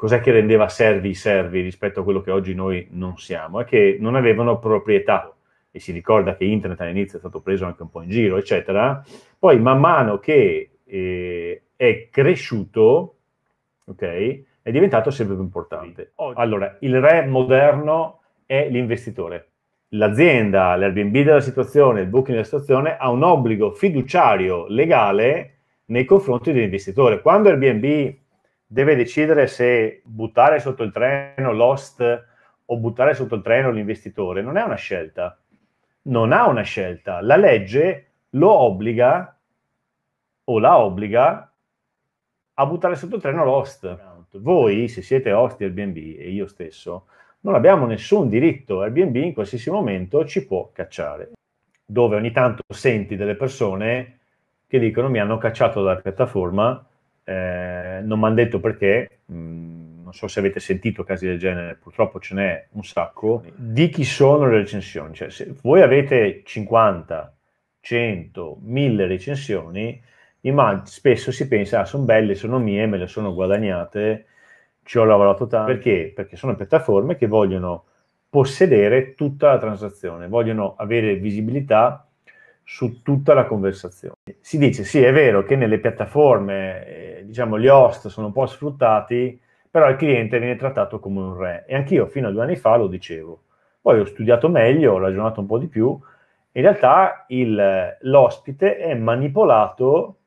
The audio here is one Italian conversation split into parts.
cos'è che rendeva servi i servi rispetto a quello che oggi noi non siamo? È che non avevano proprietà e si ricorda che internet all'inizio è stato preso anche un po' in giro, eccetera. Poi man mano che eh, è cresciuto, ok, è diventato sempre più importante. Allora, il re moderno è l'investitore. L'azienda, l'Airbnb della situazione, il booking della situazione ha un obbligo fiduciario legale nei confronti dell'investitore. Quando Airbnb deve decidere se buttare sotto il treno l'host o buttare sotto il treno l'investitore, non è una scelta. Non ha una scelta. La legge lo obbliga o la obbliga a buttare sotto il treno l'host. Voi, se siete host di Airbnb e io stesso, non abbiamo nessun diritto. Airbnb in qualsiasi momento ci può cacciare. Dove ogni tanto senti delle persone che dicono mi hanno cacciato dalla piattaforma eh, non mi hanno detto perché, mh, mm, non so se avete sentito casi del genere, purtroppo ce n'è un sacco, di chi sono le recensioni. Cioè, se voi avete 50, 100, 1000 recensioni, immag- spesso si pensa, ah, sono belle, sono mie, me le sono guadagnate, ci ho lavorato tanto. Perché? Perché sono piattaforme che vogliono possedere tutta la transazione, vogliono avere visibilità su tutta la conversazione. Si dice, sì, è vero che nelle piattaforme, eh, diciamo, gli host sono un po' sfruttati, però il cliente viene trattato come un re. E anch'io fino a due anni fa lo dicevo. Poi ho studiato meglio, ho ragionato un po' di più. In realtà il, l'ospite è manipolato,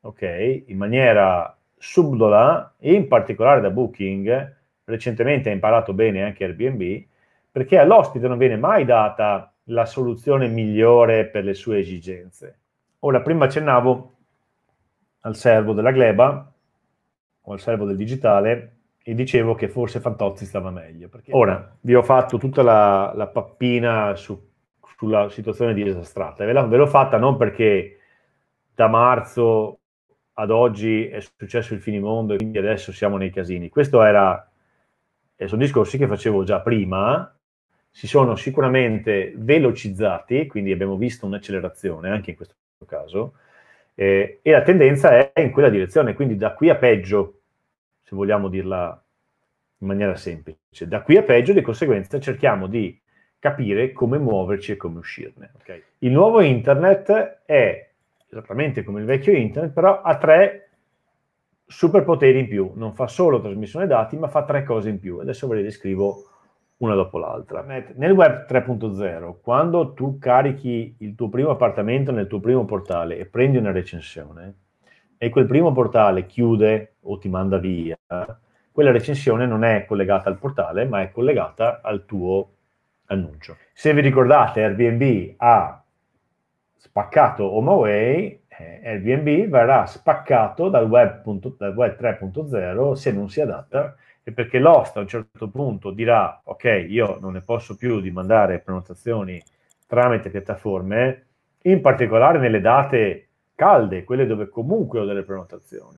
ok, in maniera subdola, in particolare da Booking, recentemente ha imparato bene anche Airbnb, perché all'ospite non viene mai data la soluzione migliore per le sue esigenze. Ora, prima accennavo al servo della gleba o al servo del digitale e dicevo che forse Fantozzi stava meglio. Ora, vi ho fatto tutta la, la pappina su, sulla situazione disastrata. Ve, ve l'ho fatta non perché da marzo ad oggi è successo il finimondo e quindi adesso siamo nei casini. Questo era, sono discorsi che facevo già prima, si sono sicuramente velocizzati, quindi abbiamo visto un'accelerazione anche in questo caso, eh, e la tendenza è in quella direzione, quindi da qui a peggio, se vogliamo dirla in maniera semplice, da qui a peggio di conseguenza cerchiamo di capire come muoverci e come uscirne. Okay? Il nuovo internet è esattamente come il vecchio internet, però ha tre superpoteri in più, non fa solo trasmissione dati, ma fa tre cose in più. Adesso ve le descrivo una dopo l'altra. Nel web 3.0, quando tu carichi il tuo primo appartamento nel tuo primo portale e prendi una recensione, e quel primo portale chiude o ti manda via, quella recensione non è collegata al portale, ma è collegata al tuo annuncio. Se vi ricordate, Airbnb ha spaccato HomeAway eh, Airbnb verrà spaccato dal web, punto, dal web 3.0 se non si adatta e perché l'host a un certo punto dirà ok io non ne posso più di mandare prenotazioni tramite piattaforme in particolare nelle date calde quelle dove comunque ho delle prenotazioni